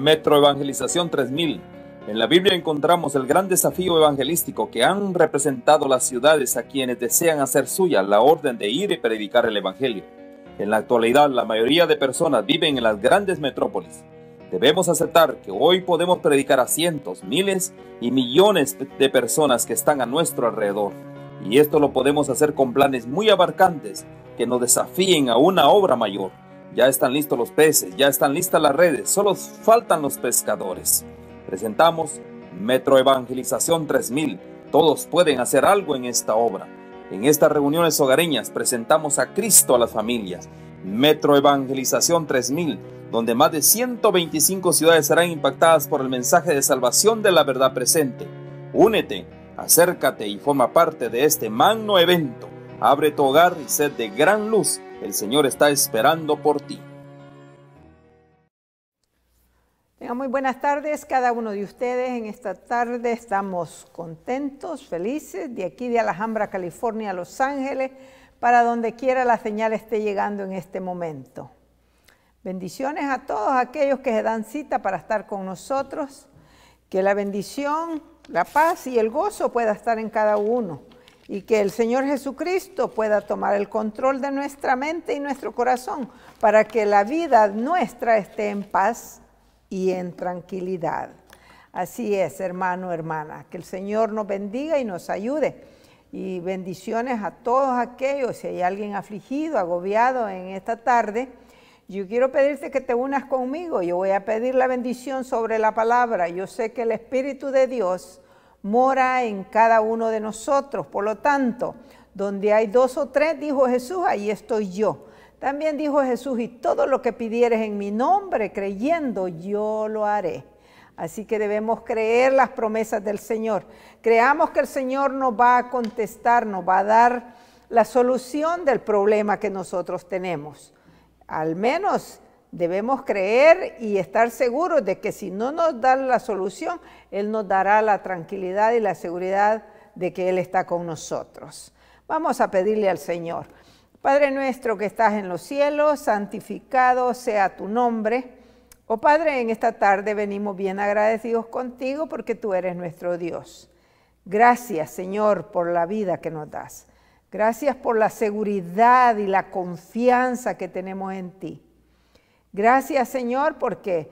Metro Evangelización 3000. En la Biblia encontramos el gran desafío evangelístico que han representado las ciudades a quienes desean hacer suya la orden de ir y predicar el Evangelio. En la actualidad, la mayoría de personas viven en las grandes metrópolis. Debemos aceptar que hoy podemos predicar a cientos, miles y millones de personas que están a nuestro alrededor. Y esto lo podemos hacer con planes muy abarcantes que nos desafíen a una obra mayor. Ya están listos los peces, ya están listas las redes, solo faltan los pescadores. Presentamos Metro Evangelización 3000. Todos pueden hacer algo en esta obra. En estas reuniones hogareñas presentamos a Cristo a las familias. Metro Evangelización 3000, donde más de 125 ciudades serán impactadas por el mensaje de salvación de la verdad presente. Únete, acércate y forma parte de este magno evento. Abre tu hogar y sed de gran luz el Señor está esperando por ti. muy buenas tardes cada uno de ustedes. En esta tarde estamos contentos, felices, de aquí de Alhambra, California, Los Ángeles, para donde quiera la señal esté llegando en este momento. Bendiciones a todos aquellos que se dan cita para estar con nosotros. Que la bendición, la paz y el gozo pueda estar en cada uno y que el Señor Jesucristo pueda tomar el control de nuestra mente y nuestro corazón para que la vida nuestra esté en paz y en tranquilidad. Así es, hermano, hermana, que el Señor nos bendiga y nos ayude. Y bendiciones a todos aquellos, si hay alguien afligido, agobiado en esta tarde, yo quiero pedirte que te unas conmigo, yo voy a pedir la bendición sobre la palabra. Yo sé que el Espíritu de Dios mora en cada uno de nosotros. Por lo tanto, donde hay dos o tres, dijo Jesús, ahí estoy yo. También dijo Jesús, y todo lo que pidieres en mi nombre, creyendo, yo lo haré. Así que debemos creer las promesas del Señor. Creamos que el Señor nos va a contestar, nos va a dar la solución del problema que nosotros tenemos. Al menos Debemos creer y estar seguros de que si no nos da la solución, Él nos dará la tranquilidad y la seguridad de que Él está con nosotros. Vamos a pedirle al Señor. Padre nuestro que estás en los cielos, santificado sea tu nombre. Oh Padre, en esta tarde venimos bien agradecidos contigo porque tú eres nuestro Dios. Gracias Señor por la vida que nos das. Gracias por la seguridad y la confianza que tenemos en ti. Gracias, Señor, porque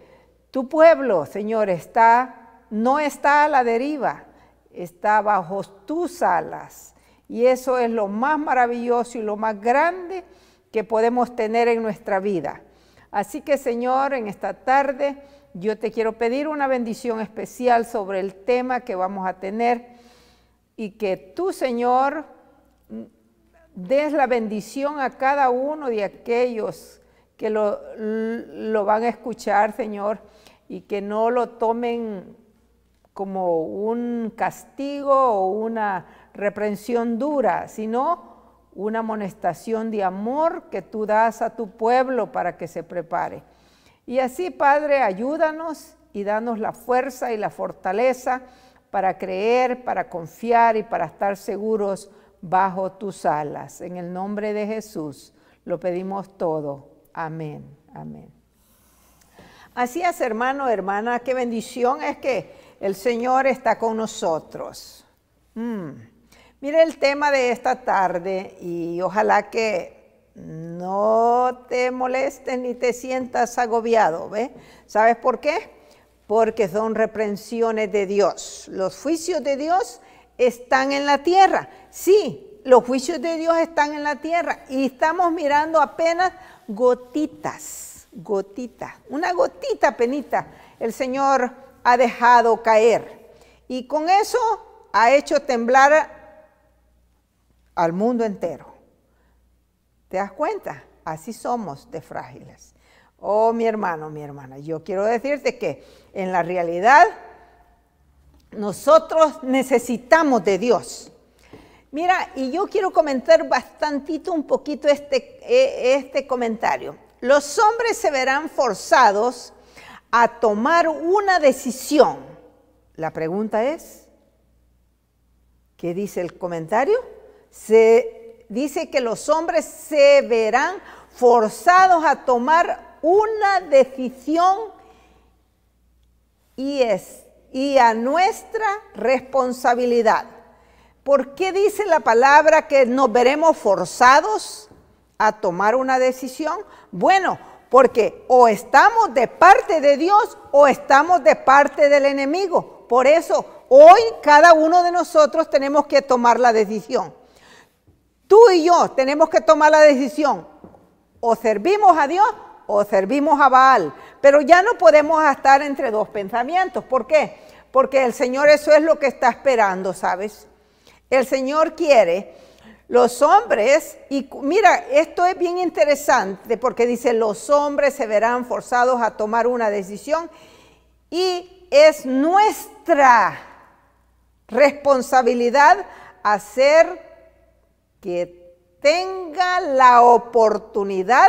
tu pueblo, Señor, está, no está a la deriva, está bajo tus alas. Y eso es lo más maravilloso y lo más grande que podemos tener en nuestra vida. Así que, Señor, en esta tarde yo te quiero pedir una bendición especial sobre el tema que vamos a tener y que tú, Señor, des la bendición a cada uno de aquellos que lo, van a escuchar, Señor, y que no lo tomen como un castigo o una reprensión dura, sino una amonestación de amor que tú das a tu pueblo para que se prepare. Y así, Padre, ayúdanos y danos la fuerza y la fortaleza para creer, para confiar y para estar seguros bajo tus alas. En el nombre de Jesús lo pedimos todo. Amén, amén. Así es, hermano, hermana, qué bendición es que el Señor está con nosotros. Mira mm. Mire el tema de esta tarde y ojalá que no te molestes ni te sientas agobiado, ¿ves? ¿Sabes por qué? Porque son reprensiones de Dios. Los juicios de Dios están en la tierra. Sí, los juicios de Dios están en la tierra y estamos mirando apenas gotitas, gotita, una gotita penita el Señor ha dejado caer. Y con eso ha hecho temblar al mundo entero. ¿Te das cuenta? Así somos de frágiles. Oh, mi hermano, mi hermana, yo quiero decirte que en la realidad nosotros necesitamos de Dios. Mira, y yo quiero comentar bastantito un poquito este, e, este comentario. Los hombres se verán forzados a tomar una decisión. La pregunta es, ¿qué dice el comentario? Se dice que los hombres se verán forzados a tomar una decisión y es y a nuestra responsabilidad. ¿Por qué dice la palabra que nos veremos forzados a tomar una decisión? Bueno, porque o estamos de parte de Dios o estamos de parte del enemigo. Por eso hoy cada uno de nosotros tenemos que tomar la decisión. Tú y yo tenemos que tomar la decisión. O servimos a Dios o servimos a Baal. Pero ya no podemos estar entre dos pensamientos. ¿Por qué? Porque el Señor eso es lo que está esperando, ¿sabes? el Señor quiere. Los hombres, y mira, esto es bien interesante porque dice, los hombres se verán forzados a tomar una decisión y es nuestra responsabilidad hacer que tenga la oportunidad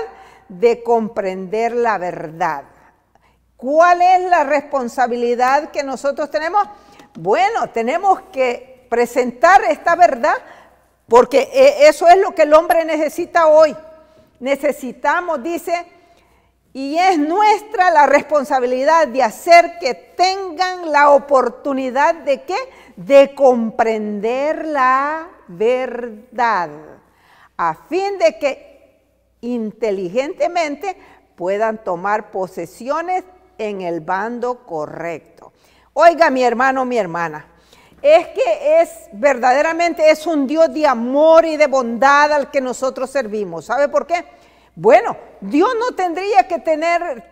de comprender la verdad. ¿Cuál es la responsabilidad que nosotros tenemos? Bueno, tenemos que presentar esta verdad, porque eh, eso es lo que el hombre necesita hoy. Necesitamos, dice, y es nuestra la responsabilidad de hacer que tengan la oportunidad de qué? De comprender la verdad, a fin de que inteligentemente puedan tomar posesiones en el bando correcto. Oiga, mi hermano, mi hermana, es que es verdaderamente es un Dios de amor y de bondad al que nosotros servimos. ¿Sabe por qué? Bueno, Dios no tendría que tener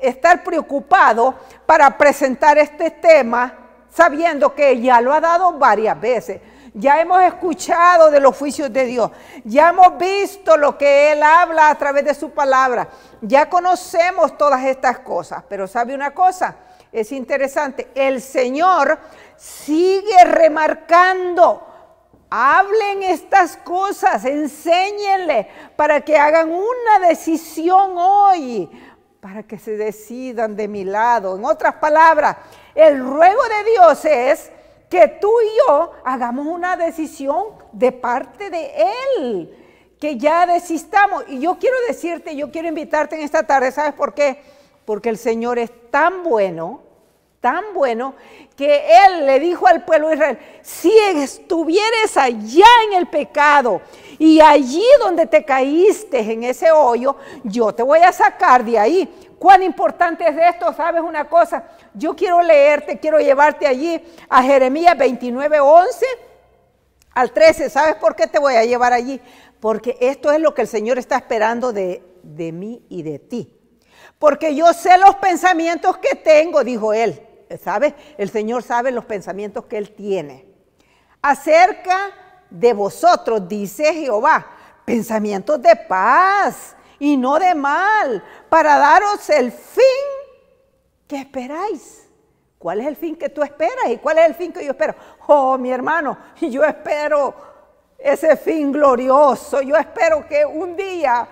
estar preocupado para presentar este tema sabiendo que ya lo ha dado varias veces. Ya hemos escuchado de los juicios de Dios, ya hemos visto lo que Él habla a través de su palabra, ya conocemos todas estas cosas, pero ¿sabe una cosa? es interesante, el Señor sigue remarcando, hablen estas cosas, enséñenle para que hagan una decisión hoy, para que se decidan de mi lado. En otras palabras, el ruego de Dios es que tú y yo hagamos una decisión de parte de Él, que ya desistamos. Y yo quiero decirte, yo quiero invitarte en esta tarde, ¿sabes por qué? Porque el Señor es tan bueno tan bueno que él le dijo al pueblo de Israel, si estuvieres allá en el pecado y allí donde te caíste en ese hoyo, yo te voy a sacar de ahí. Cuán importante es esto, sabes una cosa, yo quiero leerte, quiero llevarte allí a Jeremías 29, 11 al 13, ¿sabes por qué te voy a llevar allí? Porque esto es lo que el Señor está esperando de, de mí y de ti porque yo sé los pensamientos que tengo, dijo él, ¿sabes? El Señor sabe los pensamientos que Él tiene. Acerca de vosotros, dice Jehová, pensamientos de paz y no de mal, para daros el fin que esperáis. ¿Cuál es el fin que tú esperas y cuál es el fin que yo espero? Oh, mi hermano, yo espero ese fin glorioso. Yo espero que un día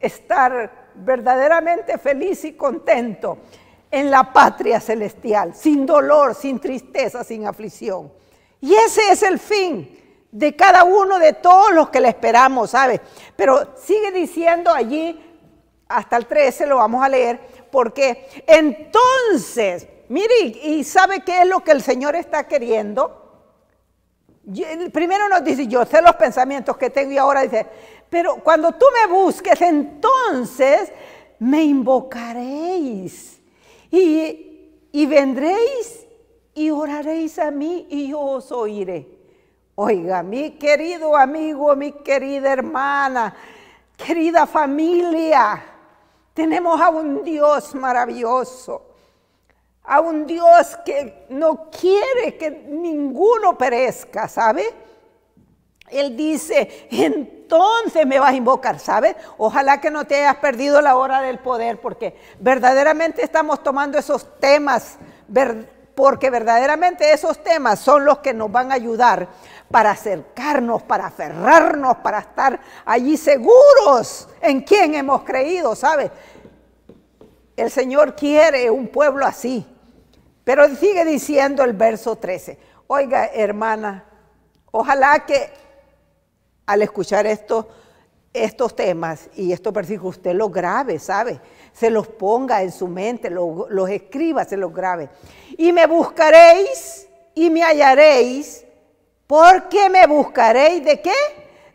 estar verdaderamente feliz y contento en la patria celestial, sin dolor, sin tristeza, sin aflicción. Y ese es el fin de cada uno de todos los que le esperamos, ¿sabes? Pero sigue diciendo allí, hasta el 13 lo vamos a leer, porque entonces, mire, y sabe qué es lo que el Señor está queriendo. Primero nos dice, yo sé los pensamientos que tengo y ahora dice, pero cuando tú me busques, entonces me invocaréis y, vendréis y oraréis a mí y yo os oiré. Oiga, mi querido amigo, mi querida hermana, querida familia, tenemos a un Dios maravilloso, a un Dios que no quiere que ninguno perezca, ¿sabe? Él dice, en entonces me vas a invocar, ¿sabes? Ojalá que no te hayas perdido la hora del poder, porque verdaderamente estamos tomando esos temas, porque verdaderamente esos temas son los que nos van a ayudar para acercarnos, para aferrarnos, para estar allí seguros en quién hemos creído, ¿sabes? El Señor quiere un pueblo así. Pero sigue diciendo el verso 13. Oiga, hermana, ojalá que al escuchar esto, estos temas y estos versículos, usted los grabe, ¿sabe? Se los ponga en su mente, los, los escriba, se los grabe. Y me buscaréis y me hallaréis, porque me buscaréis de qué?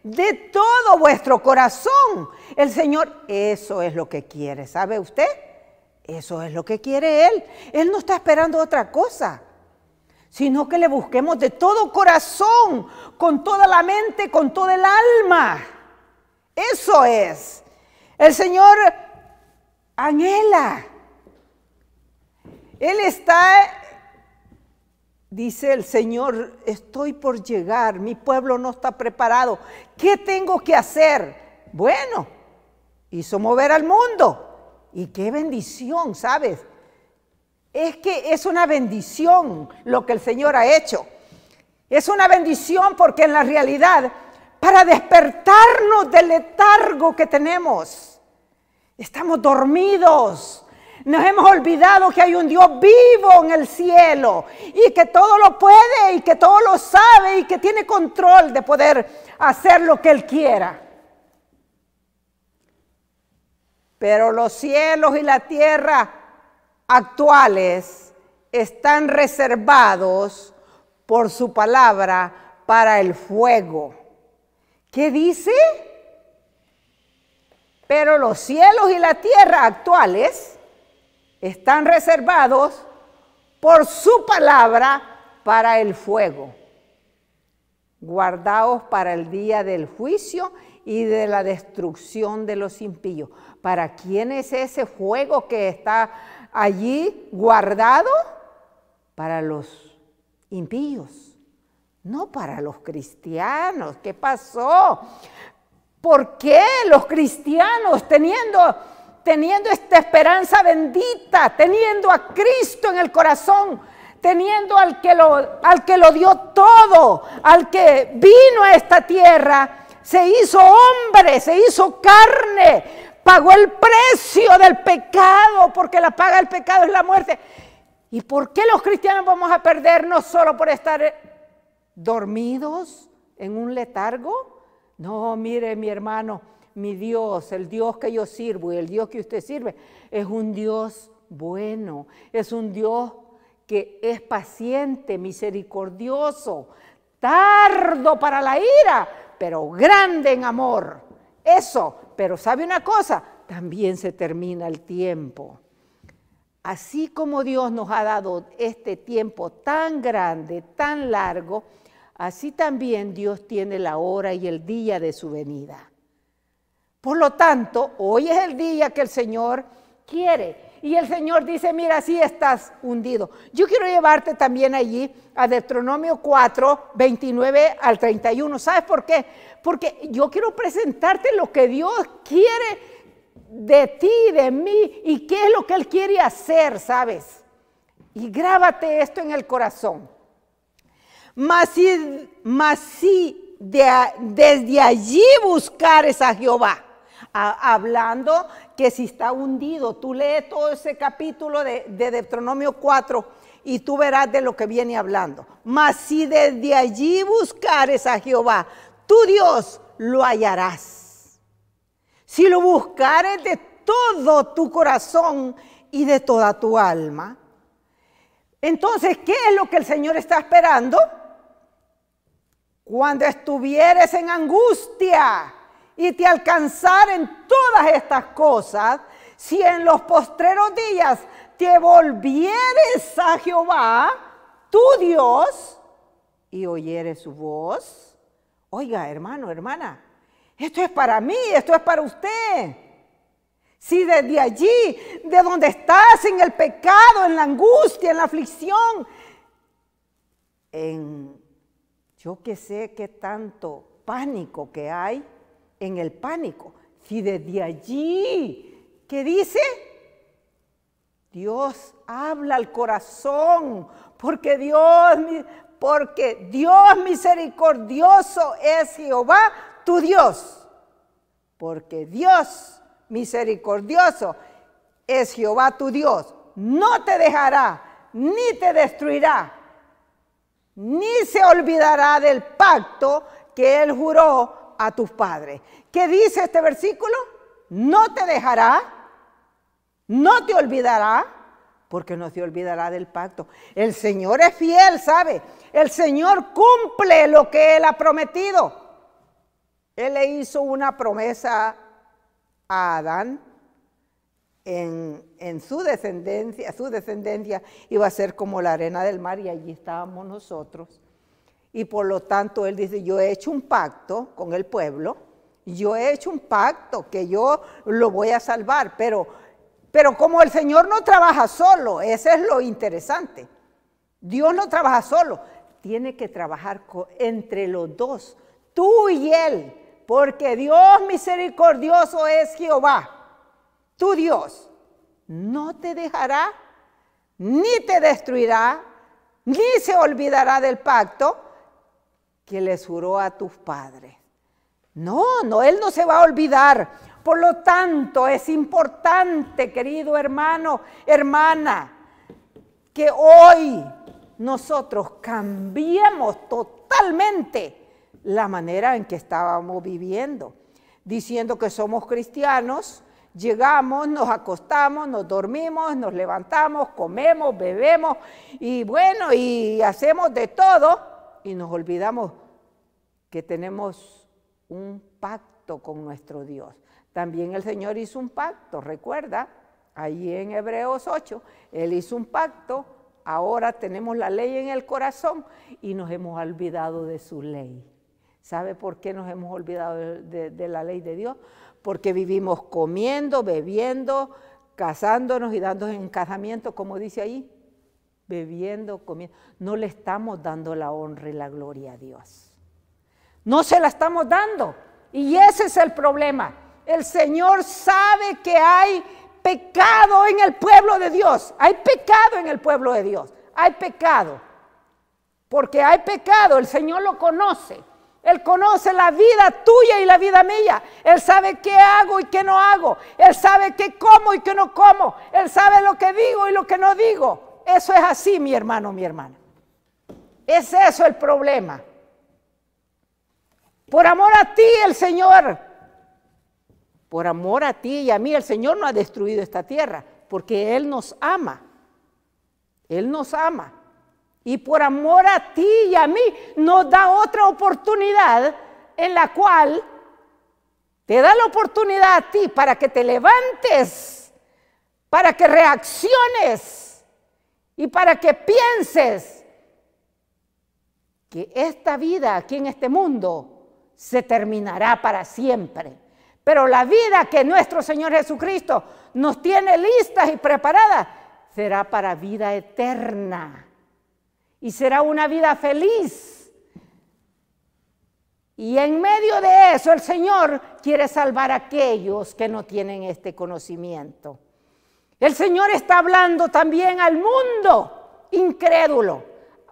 De todo vuestro corazón. El Señor, eso es lo que quiere, ¿sabe usted? Eso es lo que quiere Él. Él no está esperando otra cosa sino que le busquemos de todo corazón, con toda la mente, con todo el alma. Eso es. El Señor anhela. Él está, dice el Señor, estoy por llegar, mi pueblo no está preparado. ¿Qué tengo que hacer? Bueno, hizo mover al mundo. Y qué bendición, ¿sabes? Es que es una bendición lo que el Señor ha hecho. Es una bendición porque en la realidad, para despertarnos del letargo que tenemos, estamos dormidos. Nos hemos olvidado que hay un Dios vivo en el cielo y que todo lo puede y que todo lo sabe y que tiene control de poder hacer lo que Él quiera. Pero los cielos y la tierra actuales están reservados por su palabra para el fuego. ¿Qué dice? Pero los cielos y la tierra actuales están reservados por su palabra para el fuego. Guardaos para el día del juicio y de la destrucción de los impíos. ¿Para quién es ese fuego que está allí guardado para los impíos, no para los cristianos. ¿Qué pasó? ¿Por qué los cristianos teniendo, teniendo esta esperanza bendita, teniendo a Cristo en el corazón, teniendo al que, lo, al que lo dio todo, al que vino a esta tierra, se hizo hombre, se hizo carne, pagó el precio del pecado, porque la paga del pecado es la muerte. ¿Y por qué los cristianos vamos a perdernos solo por estar eh, dormidos en un letargo? No, mire mi hermano, mi Dios, el Dios que yo sirvo y el Dios que usted sirve, es un Dios bueno, es un Dios que es paciente, misericordioso, tardo para la ira, pero grande en amor. Eso pero sabe una cosa, también se termina el tiempo. Así como Dios nos ha dado este tiempo tan grande, tan largo, así también Dios tiene la hora y el día de su venida. Por lo tanto, hoy es el día que el Señor quiere y el Señor dice, mira, así estás hundido. Yo quiero llevarte también allí a Deuteronomio 4, 29 al 31. ¿Sabes por qué? Porque yo quiero presentarte lo que Dios quiere de ti, de mí, y qué es lo que Él quiere hacer, ¿sabes? Y grábate esto en el corazón. Mas si, de, desde allí buscares a Jehová hablando que si está hundido, tú lee todo ese capítulo de, de Deuteronomio 4 y tú verás de lo que viene hablando. Mas si desde allí buscares a Jehová, tu Dios, lo hallarás. Si lo buscares de todo tu corazón y de toda tu alma. Entonces, ¿qué es lo que el Señor está esperando? Cuando estuvieres en angustia, y te alcanzar en todas estas cosas, si en los postreros días te volvieres a Jehová, tu Dios, y oyeres su voz. Oiga, hermano, hermana, esto es para mí, esto es para usted. Si desde allí, de donde estás, en el pecado, en la angustia, en la aflicción, en yo que sé qué tanto pánico que hay, en el pánico. Si desde allí, ¿qué dice? Dios habla al corazón, porque Dios, porque Dios misericordioso es Jehová, tu Dios. Porque Dios misericordioso es Jehová tu Dios. No te dejará, ni te destruirá, ni se olvidará del pacto que él juró a tus padres. ¿Qué dice este versículo? No te dejará, no te olvidará, porque no te olvidará del pacto. El Señor es fiel, ¿sabe? El Señor cumple lo que Él ha prometido. Él le hizo una promesa a Adán en, en, su descendencia, su descendencia iba a ser como la arena del mar y allí estábamos nosotros y por lo tanto él dice, yo he hecho un pacto con el pueblo, yo he hecho un pacto que yo lo voy a salvar, pero, pero como el Señor no trabaja solo, ese es lo interesante, Dios no trabaja solo, tiene que trabajar entre los dos, tú y él, porque Dios misericordioso es Jehová, tu Dios, no te dejará, ni te destruirá, ni se olvidará del pacto, que les juró a tus padres. No, no, Él no se va a olvidar. Por lo tanto, es importante, querido hermano, hermana, que hoy nosotros cambiemos totalmente la manera en que estábamos viviendo, diciendo que somos cristianos, llegamos, nos acostamos, nos dormimos, nos levantamos, comemos, bebemos y bueno, y hacemos de todo y nos olvidamos que tenemos un pacto con nuestro Dios. También el Señor hizo un pacto, recuerda, ahí en Hebreos 8, Él hizo un pacto, ahora tenemos la ley en el corazón y nos hemos olvidado de su ley. ¿Sabe por qué nos hemos olvidado de, la ley de Dios? Porque vivimos comiendo, bebiendo, casándonos y dándonos en casamiento, como dice ahí, bebiendo, comiendo. No le estamos dando la honra y la gloria a Dios. No se la estamos dando. Y ese es el problema. El Señor sabe que hay pecado en el pueblo de Dios. Hay pecado en el pueblo de Dios. Hay pecado. Porque hay pecado. El Señor lo conoce. Él conoce la vida tuya y la vida mía. Él sabe qué hago y qué no hago. Él sabe qué como y qué no como. Él sabe lo que digo y lo que no digo. Eso es así, mi hermano, mi hermana. Es eso el problema. Por amor a ti el Señor. Por amor a ti y a mí el Señor no ha destruido esta tierra, porque Él nos ama. Él nos ama. Y por amor a ti y a mí nos da otra oportunidad en la cual te da la oportunidad a ti para que te levantes, para que reacciones y para que pienses que esta vida aquí en este mundo se terminará para siempre. Pero la vida que nuestro Señor Jesucristo nos tiene lista y preparada será para vida eterna. Y será una vida feliz. Y en medio de eso el Señor quiere salvar a aquellos que no tienen este conocimiento. El Señor está hablando también al mundo incrédulo.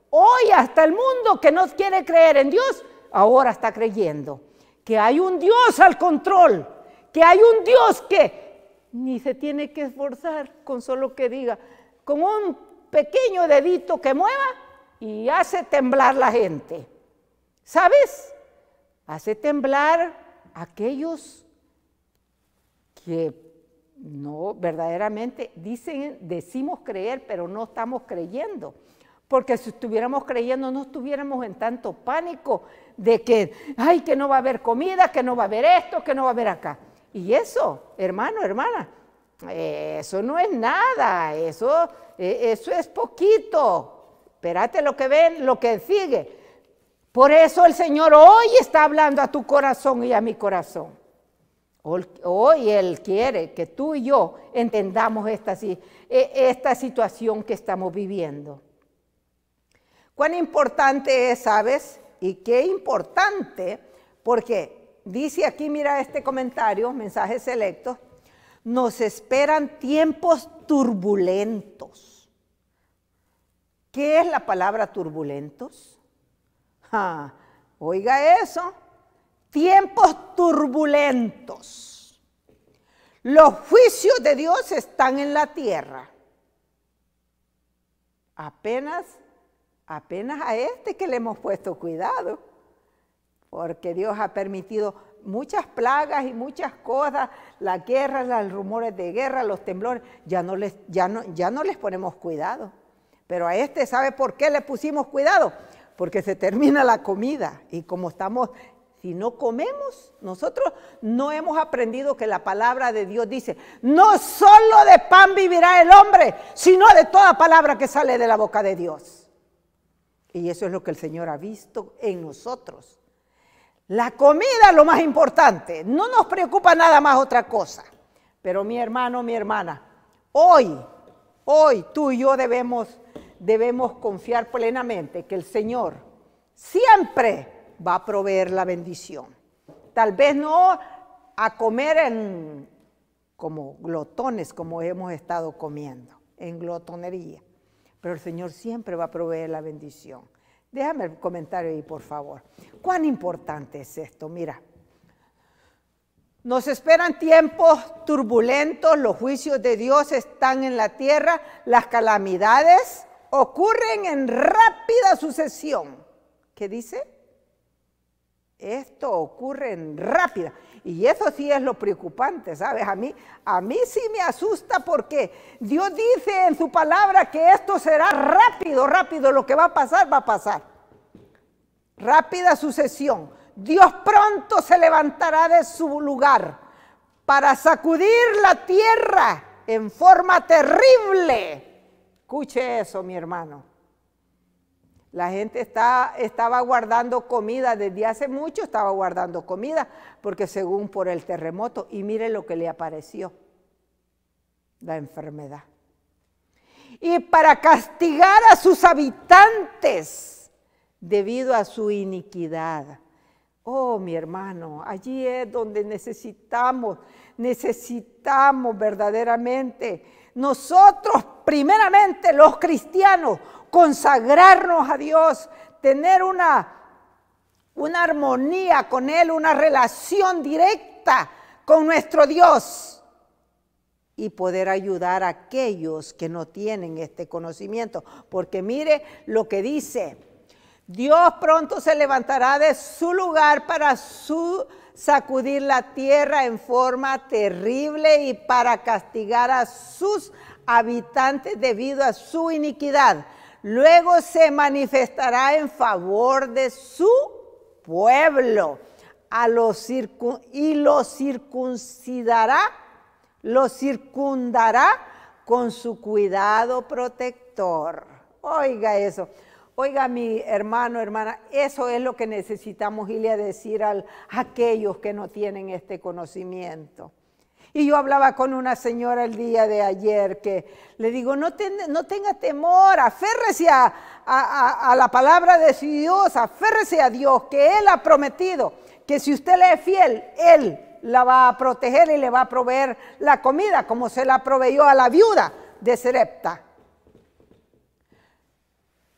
Hoy hasta el mundo que no quiere creer en Dios ahora está creyendo que hay un Dios al control, que hay un Dios que ni se tiene que esforzar con solo que diga, con un pequeño dedito que mueva y hace temblar la gente. ¿Sabes? Hace temblar aquellos que no verdaderamente dicen, decimos creer, pero no estamos creyendo. Porque si estuviéramos creyendo no estuviéramos en tanto pánico de que, ay, que no va a haber comida, que no va a haber esto, que no va a haber acá. Y eso, hermano, hermana, eso no es nada, eso, e, eso es poquito. Espérate lo que ven, lo que sigue. Por eso el Señor hoy está hablando a tu corazón y a mi corazón. Hoy Él quiere que tú y yo entendamos esta, e, esta situación que estamos viviendo. Cuán importante es, ¿sabes? Y qué importante, porque dice aquí, mira este comentario, mensajes selectos, nos esperan tiempos turbulentos. ¿Qué es la palabra turbulentos? oiga eso, tiempos turbulentos. Los juicios de Dios están en la tierra. Apenas apenas a este que le hemos puesto cuidado, porque Dios ha permitido muchas plagas y muchas cosas, la guerra, los rumores de guerra, los temblores, ya no les, ya no, ya no les ponemos cuidado. Pero a este, ¿sabe por qué le pusimos cuidado? Porque se termina la comida y como estamos, si no comemos, nosotros no hemos aprendido que la palabra de Dios dice, no solo de pan vivirá el hombre, sino de toda palabra que sale de la boca de Dios. Y eso es lo que el Señor ha visto en nosotros. La comida es lo más importante. No nos preocupa nada más otra cosa. Pero mi hermano, mi hermana, hoy, hoy tú y yo debemos, debemos confiar plenamente que el Señor siempre va a proveer la bendición. Tal vez no a comer en, como glotones, como hemos estado comiendo, en glotonería pero el Señor siempre va a proveer la bendición. Déjame el comentario ahí, por favor. ¿Cuán importante es esto? Mira, nos esperan tiempos turbulentos, los juicios de Dios están en la tierra, las calamidades ocurren en rápida sucesión. ¿Qué dice? Esto ocurre en rápida. Y eso sí es lo preocupante, ¿sabes? A mí, a mí sí me asusta porque Dios dice en su palabra que esto será rápido, rápido, lo que va a pasar, va a pasar. Rápida sucesión. Dios pronto se levantará de su lugar para sacudir la tierra en forma terrible. Escuche eso, mi hermano. La gente está, estaba guardando comida, desde hace mucho estaba guardando comida, porque según por el terremoto, y mire lo que le apareció, la enfermedad. Y para castigar a sus habitantes debido a su iniquidad. Oh, mi hermano, allí es donde necesitamos, necesitamos verdaderamente nosotros primeramente los cristianos consagrarnos a Dios, tener una, una armonía con Él, una relación directa con nuestro Dios y poder ayudar a aquellos que no tienen este conocimiento. Porque mire lo que dice, Dios pronto se levantará de su lugar para su sacudir la tierra en forma terrible y para castigar a sus habitantes debido a su iniquidad luego se manifestará en favor de su pueblo y lo circuncidará, lo circundará con su cuidado protector. Oiga eso. Oiga, mi hermano, hermana, eso es lo que necesitamos irle a decir a aquellos que no tienen este conocimiento. Y yo hablaba con una señora el día de ayer que le digo, no, tenga temor, aférrese a, a, a, la palabra de Dios, aférrese a Dios, que Él ha prometido que si usted le es fiel, Él la va a proteger y le va a proveer la comida, como se la proveyó a la viuda de Serepta.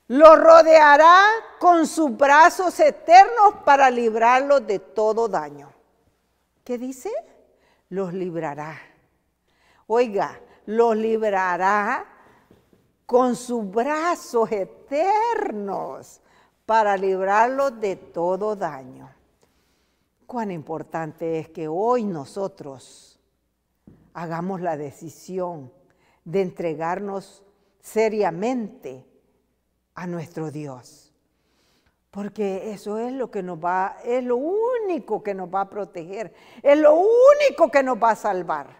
Lo rodeará con sus brazos eternos para librarlo de todo daño. ¿Qué dice? los librará. Oiga, los librará con sus brazos eternos para librarlos de todo daño. Cuán importante es que hoy nosotros hagamos la decisión de entregarnos seriamente a nuestro Dios porque eso es lo que nos va, es lo único que nos va a proteger, es lo único que nos va a salvar.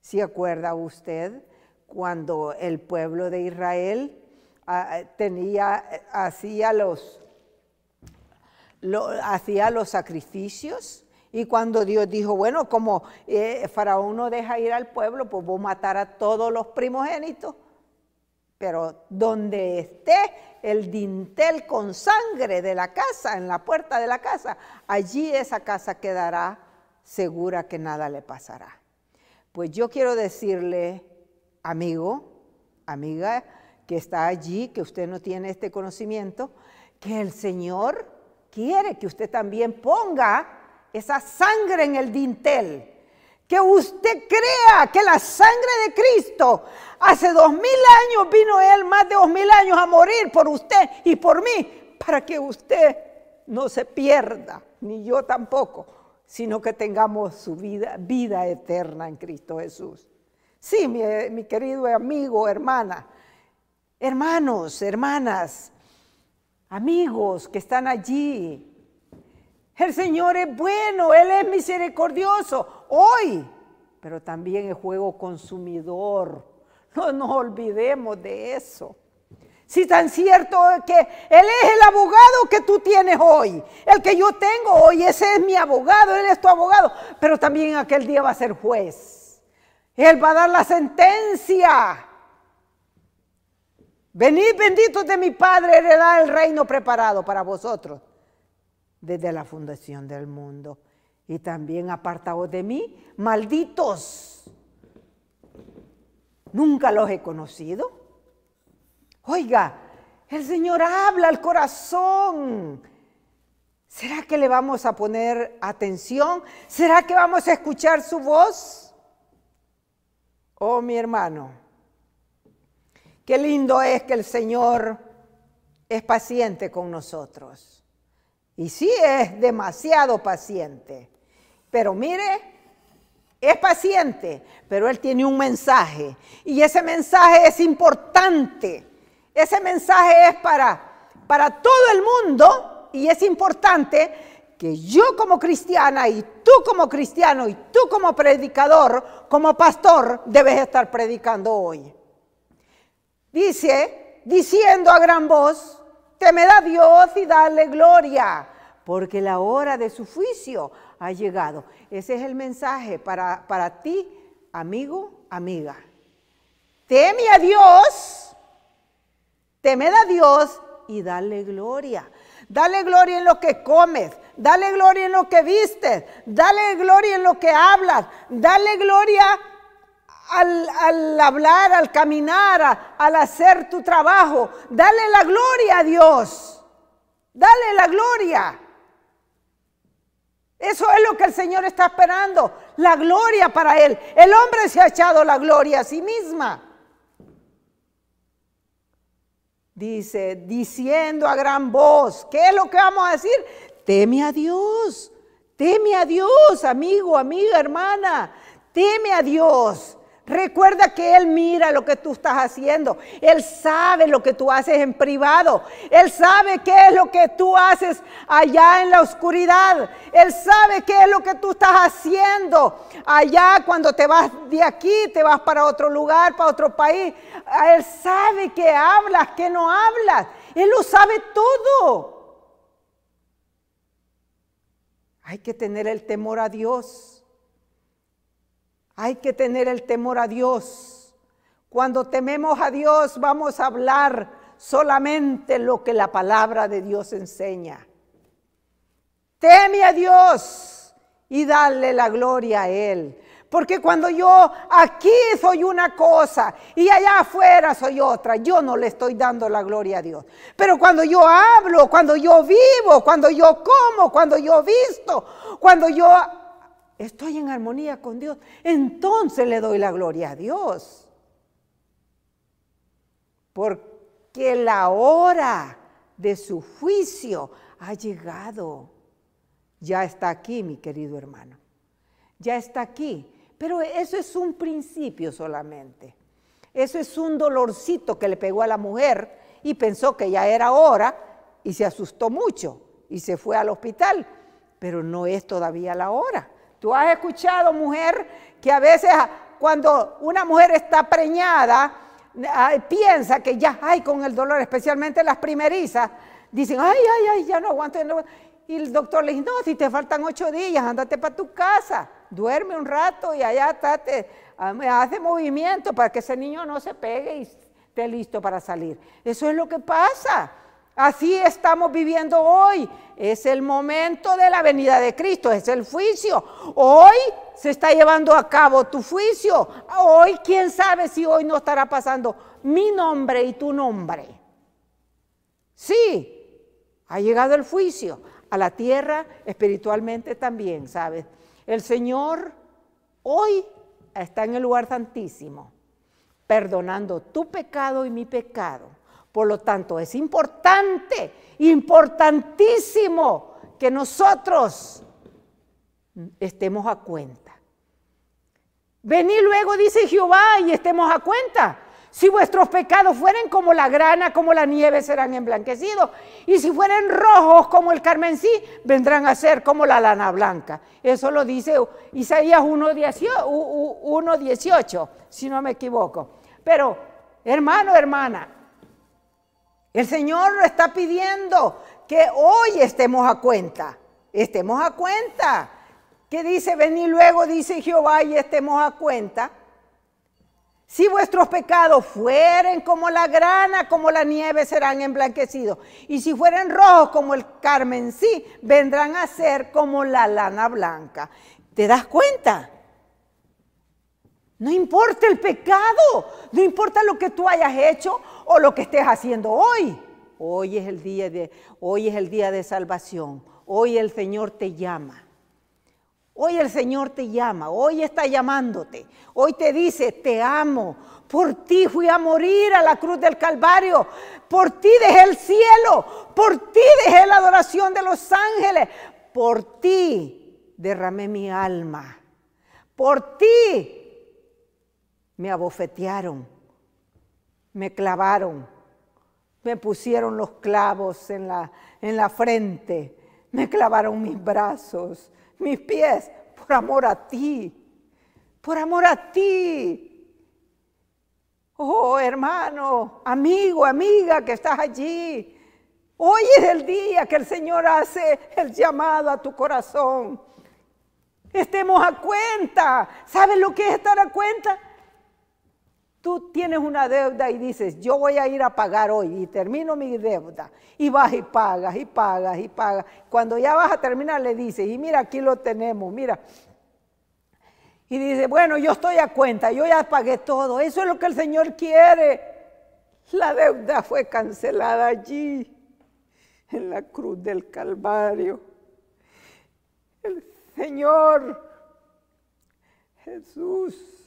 ¿Se acuerda usted cuando el pueblo de Israel ah, ah, tenía, hacía los, sacrificios? Y cuando Dios dijo, bueno, como eh, Faraón no deja ir al pueblo, pues a matar a todos los primogénitos. Pero donde esté el dintel con sangre de la casa, en la puerta de la casa, allí esa casa quedará segura que nada le pasará. Pues yo quiero decirle, amigo, amiga, que está allí, que usted no tiene este conocimiento, que el Señor quiere que usted también ponga esa sangre en el dintel que usted crea que la sangre de Cristo hace dos mil años vino Él, más de dos mil años, a morir por usted y por mí, para que usted no se pierda, ni yo tampoco, sino que tengamos su vida, vida eterna en Cristo Jesús. Sí, mi, mi querido amigo, hermana, hermanos, hermanas, amigos que están allí. El Señor es bueno, Él es misericordioso hoy, pero también el juego consumidor. No nos olvidemos de eso. Si tan cierto que Él es el abogado que tú tienes hoy, el que yo tengo hoy, ese es mi abogado, Él es tu abogado, pero también aquel día va a ser juez. Él va a dar la sentencia. Venid benditos de mi Padre, heredad el reino preparado para vosotros desde la fundación del mundo y también apartaos de mí, malditos. Nunca los he conocido. Oiga, el Señor habla al corazón. ¿Será que le vamos a poner atención? ¿Será que vamos a escuchar su voz? Oh, mi hermano, qué lindo es que el Señor es paciente con nosotros. Y sí es demasiado paciente. Pero mire, es paciente, pero él tiene un mensaje. Y ese mensaje es importante. Ese mensaje es para, para todo el mundo y es importante que yo como cristiana y tú como cristiano y tú como predicador, como pastor, debes estar predicando hoy. Dice, diciendo a gran voz, te me da Dios y dale gloria, porque la hora de su juicio ha llegado. Ese es el mensaje para, ti, amigo, amiga. Teme a Dios, Teme a Dios y dale gloria. Dale gloria en lo que comes, dale gloria en lo que vistes, dale gloria en lo que hablas, dale gloria al, hablar, al caminar, al hacer tu trabajo. Dale la gloria a Dios. Dale la gloria. Eso es lo que el Señor está esperando, la gloria para Él. El hombre se ha echado la gloria a sí misma. Dice, diciendo a gran voz, ¿qué es lo que vamos a decir? Teme a Dios, teme a Dios, amigo, amiga, hermana, teme a Dios. Recuerda que Él mira lo que tú estás haciendo. Él sabe lo que tú haces en privado. Él sabe qué es lo que tú haces allá en la oscuridad. Él sabe qué es lo que tú estás haciendo allá cuando te vas de aquí, te vas para otro lugar, para otro país. Él sabe qué hablas, que no hablas. Él lo sabe todo. Hay que tener el temor a Dios. Hay que tener el temor a Dios. Cuando tememos a Dios vamos a hablar solamente lo que la palabra de Dios enseña. Teme a Dios y dale la gloria a Él. Porque cuando yo aquí soy una cosa y allá afuera soy otra, yo no le estoy dando la gloria a Dios. Pero cuando yo hablo, cuando yo vivo, cuando yo como, cuando yo visto, cuando yo estoy en armonía con Dios, entonces le doy la gloria a Dios. Porque la hora de su juicio ha llegado. Ya está aquí, mi querido hermano. Ya está aquí. Pero eso es un principio solamente. Eso es un dolorcito que le pegó a la mujer y pensó que ya era hora y se asustó mucho y se fue al hospital. Pero no es todavía la hora. Tú has escuchado, mujer, que a veces ah, cuando una mujer está preñada, ah, piensa que ya, hay con el dolor, especialmente las primerizas, dicen, ay, ay, ay, ya no aguanto. Y el doctor le dice, no, si te faltan ocho días, ándate para tu casa, duerme un rato y allá ah, me hace movimiento para que ese niño no se pegue y esté listo para salir. Eso es lo que pasa. Así estamos viviendo hoy. Es el momento de la venida de Cristo, es el juicio. Hoy se está llevando a cabo tu juicio. Hoy, quién sabe si hoy no estará pasando mi nombre y tu nombre. Sí, ha llegado el juicio a la tierra espiritualmente también, ¿sabes? El Señor hoy está en el lugar santísimo, perdonando tu pecado y mi pecado por lo tanto, es importante, importantísimo que nosotros estemos a cuenta. Venid luego, dice Jehová, y estemos a cuenta. Si vuestros pecados fueren como la grana, como la nieve, serán emblanquecidos. Y si fueren rojos como el carmencí, vendrán a ser como la lana blanca. Eso lo dice Isaías 1.18, si no me equivoco. Pero, hermano, hermana, el Señor lo está pidiendo que hoy estemos a cuenta, estemos a cuenta. ¿Qué dice? Vení luego dice Jehová y estemos a cuenta. Si vuestros pecados fueren como la grana, como la nieve, serán emblanquecidos. Y si fueren rojos como el carmen, sí, vendrán a ser como la lana blanca. ¿Te das cuenta? No importa el pecado, no importa lo que tú hayas hecho lo que estés haciendo hoy. Hoy es el día de, hoy es el día de salvación. Hoy el Señor te llama. Hoy el Señor te llama, hoy está llamándote, hoy te dice, te amo, por ti fui a morir a la cruz del Calvario, por ti dejé el cielo, por ti dejé la adoración de los ángeles, por ti derramé mi alma, por ti me abofetearon, me clavaron, me pusieron los clavos en la, en la frente, me clavaron mis brazos, mis pies, por amor a ti, por amor a ti. Oh, hermano, amigo, amiga que estás allí. Hoy es el día que el Señor hace el llamado a tu corazón. Estemos a cuenta. ¿Sabes lo que es estar a cuenta? Tú tienes una deuda y dices, yo voy a ir a pagar hoy y termino mi deuda. Y vas y pagas y pagas y pagas. Cuando ya vas a terminar le dices, y mira, aquí lo tenemos, mira. Y dice, bueno, yo estoy a cuenta, yo ya pagué todo. Eso es lo que el Señor quiere. La deuda fue cancelada allí, en la cruz del Calvario. El Señor Jesús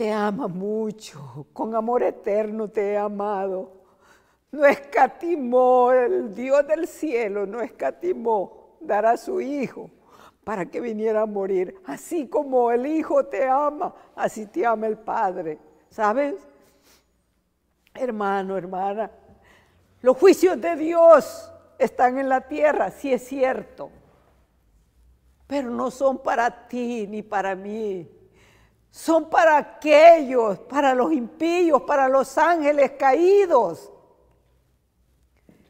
te ama mucho, con amor eterno te he amado. No escatimó, el Dios del cielo no escatimó dar a su Hijo para que viniera a morir. Así como el Hijo te ama, así te ama el Padre. ¿Sabes? Hermano, hermana, los juicios de Dios están en la tierra, sí es cierto, pero no son para ti ni para mí son para aquellos, para los impíos, para los ángeles caídos.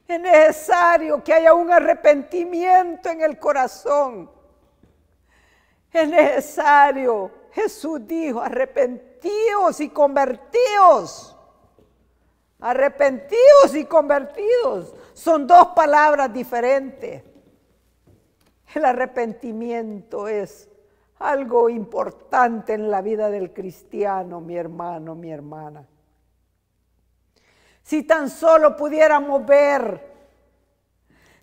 Es necesario que haya un arrepentimiento en el corazón. Es necesario, Jesús dijo, arrepentidos y convertidos. Arrepentidos y convertidos son dos palabras diferentes. El arrepentimiento es algo importante en la vida del cristiano, mi hermano, mi hermana. Si tan solo pudiéramos ver,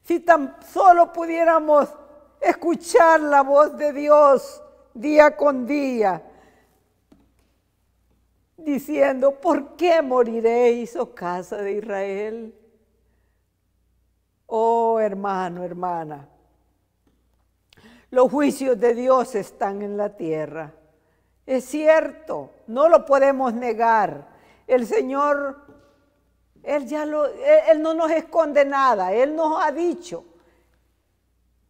si tan solo pudiéramos escuchar la voz de Dios día con día, diciendo, ¿por qué moriréis, oh casa de Israel? Oh hermano, hermana, los juicios de Dios están en la tierra. Es cierto, no lo podemos negar. El Señor, Él ya lo, Él, no nos esconde nada. Él nos ha dicho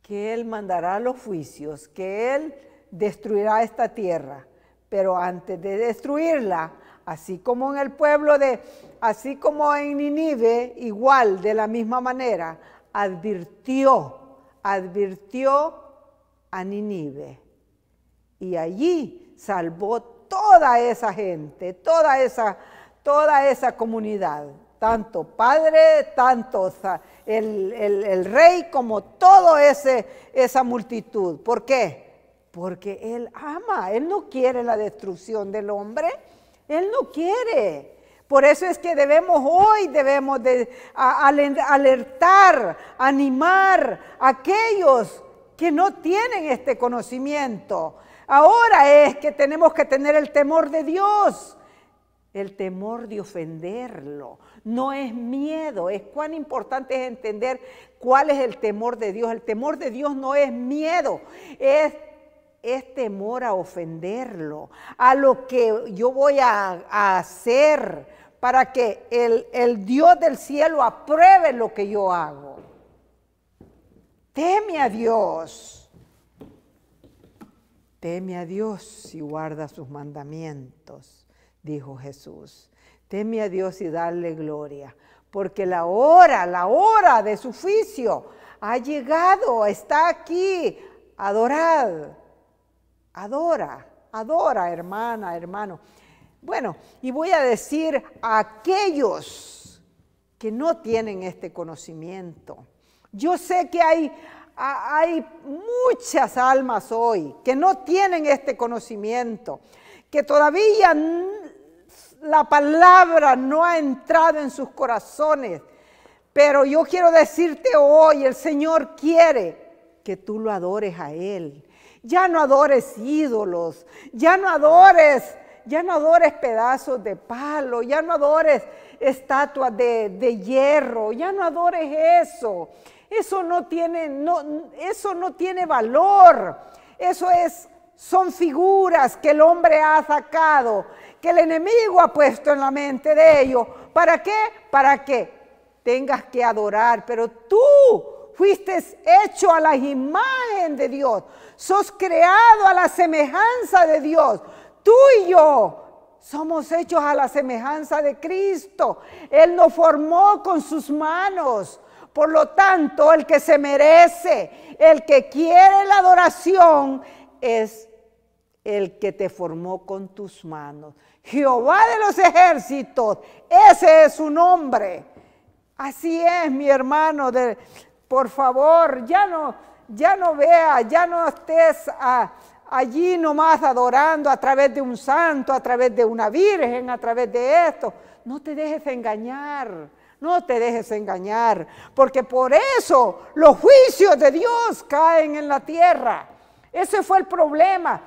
que Él mandará los juicios, que Él destruirá esta tierra. Pero antes de destruirla, así como en el pueblo de, así como en Ninive, igual, de la misma manera, advirtió, advirtió a Ninive. Y allí salvó toda esa gente, toda esa, toda esa comunidad, tanto padre, tanto el, el, rey, como toda esa multitud. ¿Por qué? Porque Él ama, Él no quiere la destrucción del hombre, Él no quiere. Por eso es que debemos hoy, debemos de alertar, animar a aquellos que no tienen este conocimiento. Ahora es que tenemos que tener el temor de Dios, el temor de ofenderlo. No es miedo, es cuán importante es entender cuál es el temor de Dios. El temor de Dios no es miedo, es es temor a ofenderlo, a lo que yo voy a, hacer para que el, el, Dios del cielo apruebe lo que yo hago. Teme a Dios. Teme a Dios y guarda sus mandamientos, dijo Jesús. Teme a Dios y darle gloria, porque la hora, la hora de su juicio ha llegado, está aquí. Adorad, adora, adora, hermana, hermano. Bueno, y voy a decir a aquellos que no tienen este conocimiento yo sé que hay, hay muchas almas hoy que no tienen este conocimiento, que todavía la palabra no ha entrado en sus corazones. Pero yo quiero decirte hoy, el Señor quiere que tú lo adores a Él. Ya no adores ídolos, ya no adores, ya no adores pedazos de palo, ya no adores estatuas de, de hierro, ya no adores eso eso no tiene, no, eso no tiene valor. Eso es, son figuras que el hombre ha sacado, que el enemigo ha puesto en la mente de ellos. ¿Para qué? Para que tengas que adorar, pero tú fuiste hecho a la imagen de Dios, sos creado a la semejanza de Dios. Tú y yo somos hechos a la semejanza de Cristo. Él nos formó con sus manos. Por lo tanto, el que se merece, el que quiere la adoración, es el que te formó con tus manos. Jehová de los ejércitos, ese es su nombre. Así es, mi hermano, de, por favor, ya no, ya no vea, ya no estés allí nomás adorando a través de un santo, a través de una virgen, a través de esto. No te dejes engañar. No te dejes engañar, porque por eso los juicios de Dios caen en la tierra. Ese fue el problema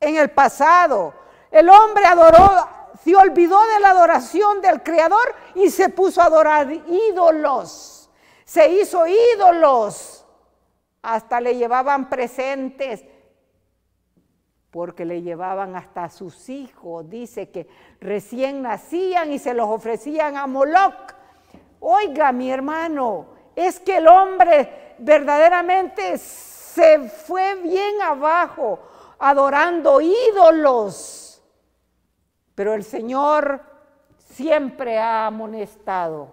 en el pasado. El hombre adoró, se olvidó de la adoración del Creador y se puso a adorar ídolos. Se hizo ídolos. Hasta le llevaban presentes porque le llevaban hasta a sus hijos, dice que recién nacían y se los ofrecían a Moloch. Oiga, mi hermano, es que el hombre verdaderamente se fue bien abajo adorando ídolos, pero el Señor siempre ha amonestado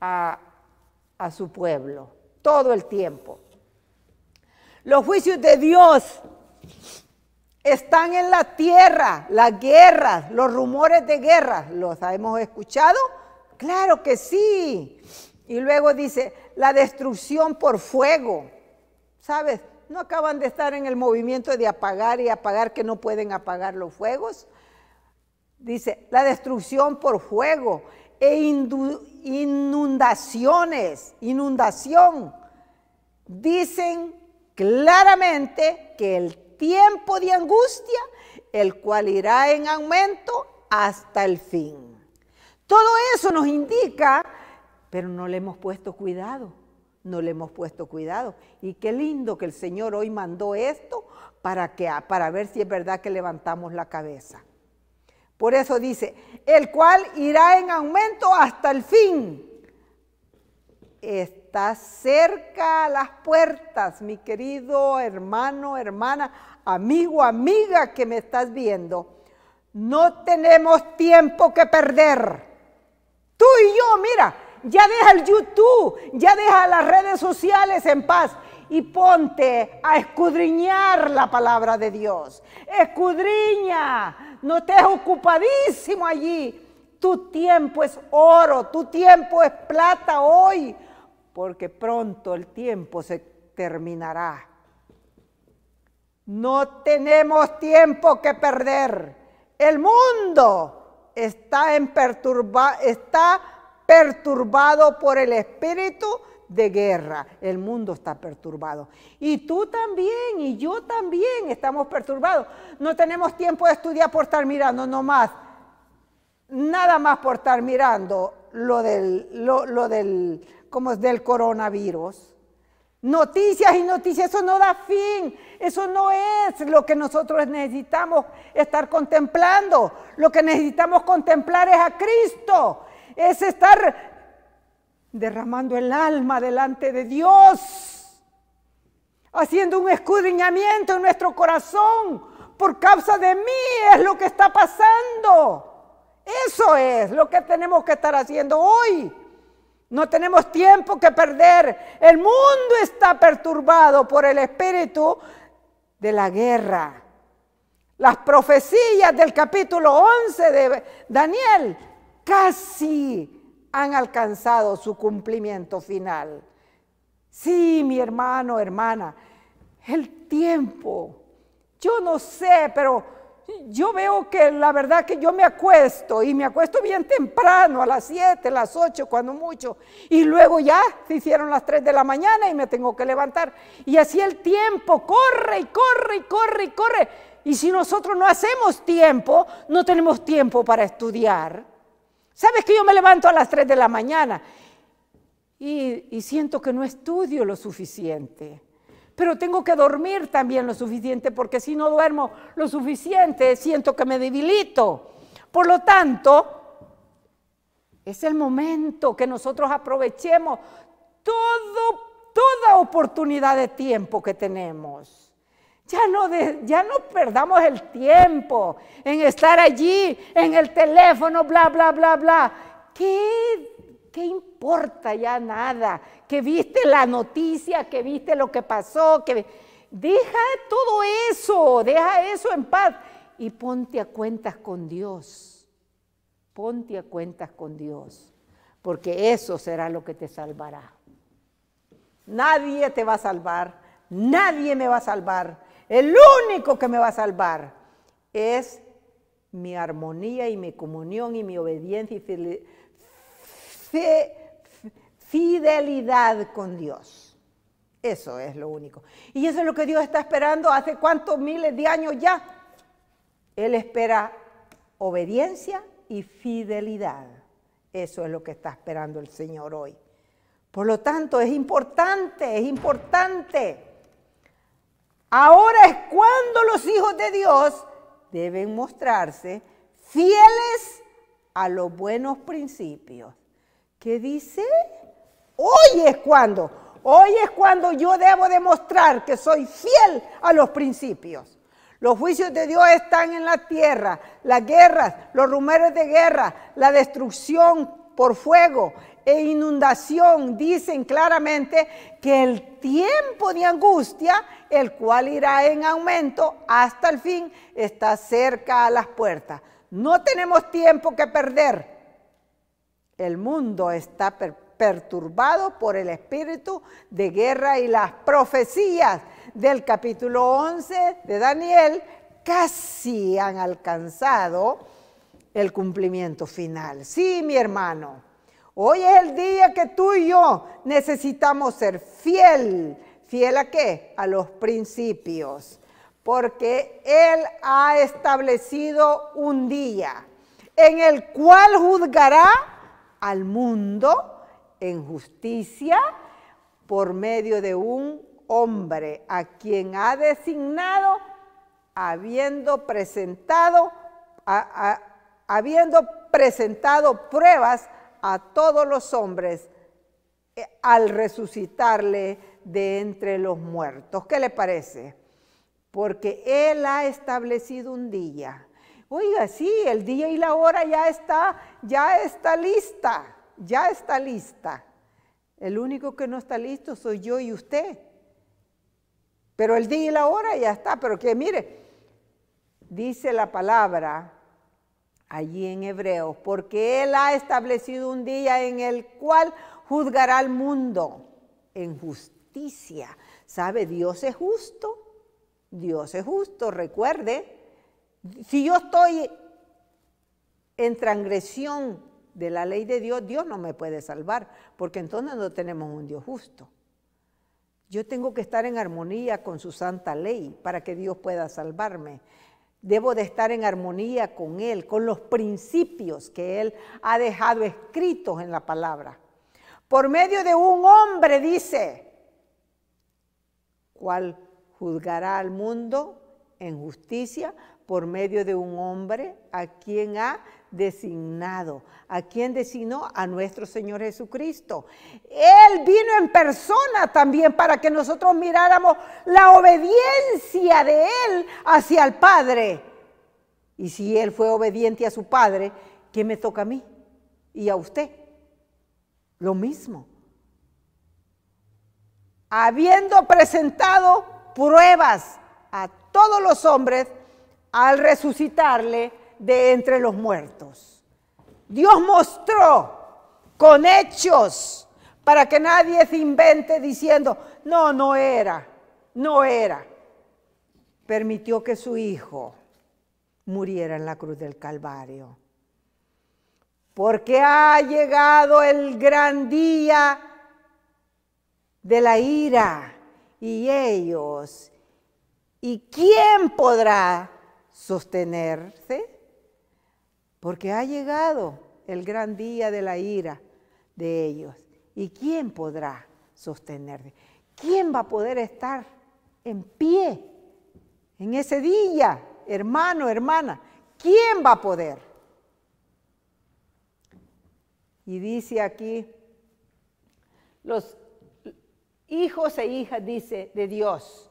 a, a su pueblo, todo el tiempo. Los juicios de Dios están en la tierra las guerras, los rumores de guerra, ¿Los hemos escuchado? Claro que sí. Y luego dice, la destrucción por fuego. ¿Sabes? ¿No acaban de estar en el movimiento de apagar y apagar que no pueden apagar los fuegos? Dice, la destrucción por fuego e inundaciones, inundación. Dicen claramente que el tiempo de angustia, el cual irá en aumento hasta el fin. Todo eso nos indica, pero no le hemos puesto cuidado, no le hemos puesto cuidado. Y qué lindo que el Señor hoy mandó esto para, que, para ver si es verdad que levantamos la cabeza. Por eso dice, el cual irá en aumento hasta el fin. Este, cerca a las puertas, mi querido hermano, hermana, amigo, amiga que me estás viendo. No tenemos tiempo que perder. Tú y yo, mira, ya deja el YouTube, ya deja las redes sociales en paz y ponte a escudriñar la palabra de Dios. Escudriña, no estés ocupadísimo allí. Tu tiempo es oro, tu tiempo es plata hoy porque pronto el tiempo se terminará. No tenemos tiempo que perder. El mundo está, perturbado por el espíritu de guerra. El mundo está perturbado. Y tú también, y yo también estamos perturbados. No tenemos tiempo de estudiar por estar mirando nomás. Nada más por estar mirando lo del, lo del como es del coronavirus. Noticias y noticias, eso no da fin, eso no es lo que nosotros necesitamos estar contemplando. Lo que necesitamos contemplar es a Cristo, es estar derramando el alma delante de Dios, haciendo un escudriñamiento en nuestro corazón. Por causa de mí es lo que está pasando. Eso es lo que tenemos que estar haciendo hoy. No tenemos tiempo que perder. El mundo está perturbado por el espíritu de la guerra. Las profecías del capítulo 11 de Daniel casi han alcanzado su cumplimiento final. Sí, mi hermano, hermana, el tiempo. Yo no sé, pero yo veo que la verdad que yo me acuesto y me acuesto bien temprano, a las 7, las 8, cuando mucho, y luego ya se hicieron las 3 de la mañana y me tengo que levantar. Y así el tiempo corre y corre y corre y corre. Y si nosotros no hacemos tiempo, no tenemos tiempo para estudiar. ¿Sabes que yo me levanto a las 3 de la mañana y siento que no estudio lo suficiente? pero tengo que dormir también lo suficiente, porque si no duermo lo suficiente, siento que me debilito. Por lo tanto, es el momento que nosotros aprovechemos toda oportunidad de tiempo que tenemos. Ya no, ya no perdamos el tiempo en estar allí, en el teléfono, bla, bla, bla, bla. ¿Qué ¿Qué importa ya nada? Que viste la noticia, que viste lo que pasó, que deja todo eso, deja eso en paz y ponte a cuentas con Dios. Ponte a cuentas con Dios, porque eso será lo que te salvará. Nadie te va a salvar, nadie me va a salvar. El único que me va a salvar es mi armonía y mi comunión y mi obediencia y fidelidad con Dios. Eso es lo único. Y eso es lo que Dios está esperando hace cuántos miles de años ya. Él espera obediencia y fidelidad. Eso es lo que está esperando el Señor hoy. Por lo tanto, es importante, es importante. Ahora es cuando los hijos de Dios deben mostrarse fieles a los buenos principios ¿Qué dice? Hoy es cuando. Hoy es cuando yo debo demostrar que soy fiel a los principios. Los juicios de Dios están en la tierra, las guerras, los rumores de guerra, la destrucción por fuego e inundación dicen claramente que el tiempo de angustia, el cual irá en aumento hasta el fin, está cerca a las puertas. No tenemos tiempo que perder el mundo está perturbado por el espíritu de guerra y las profecías del capítulo 11 de Daniel casi han alcanzado el cumplimiento final. Sí, mi hermano, hoy es el día que tú y yo necesitamos ser fiel. ¿Fiel a qué? A los principios. Porque Él ha establecido un día en el cual juzgará al mundo en justicia por medio de un hombre a quien ha designado habiendo presentado, habiendo presentado pruebas a todos los hombres eh, al resucitarle de entre los muertos. ¿Qué le parece? Porque Él ha establecido un día Oiga, sí, el día y la hora ya está, ya está lista, ya está lista. El único que no está listo soy yo y usted. Pero el día y la hora ya está. Pero que mire, dice la palabra allí en Hebreos, porque Él ha establecido un día en el cual juzgará al mundo en justicia. ¿Sabe? Dios es justo. Dios es justo, recuerde. Si yo estoy en transgresión de la ley de Dios, Dios no me puede salvar, porque entonces no tenemos un Dios justo. Yo tengo que estar en armonía con su santa ley para que Dios pueda salvarme. Debo de estar en armonía con Él, con los principios que Él ha dejado escritos en la palabra. Por medio de un hombre, dice, ¿Cuál juzgará al mundo en justicia por medio de un hombre a quien ha designado. ¿A quien designó? A nuestro Señor Jesucristo. Él vino en persona también para que nosotros miráramos la obediencia de Él hacia el Padre. Y si Él fue obediente a su Padre, ¿qué me toca a mí y a usted? Lo mismo. Habiendo presentado pruebas a todos los hombres al resucitarle de entre los muertos. Dios mostró con hechos para que nadie se invente diciendo, no, no era, no era. Permitió que su hijo muriera en la cruz del Calvario. Porque ha llegado el gran día de la ira y ellos. ¿Y quién podrá sostenerse, porque ha llegado el gran día de la ira de ellos. ¿Y quién podrá sostenerse? ¿Quién va a poder estar en pie en ese día, hermano, hermana? ¿Quién va a poder? Y dice aquí, los hijos e hijas, dice, de Dios,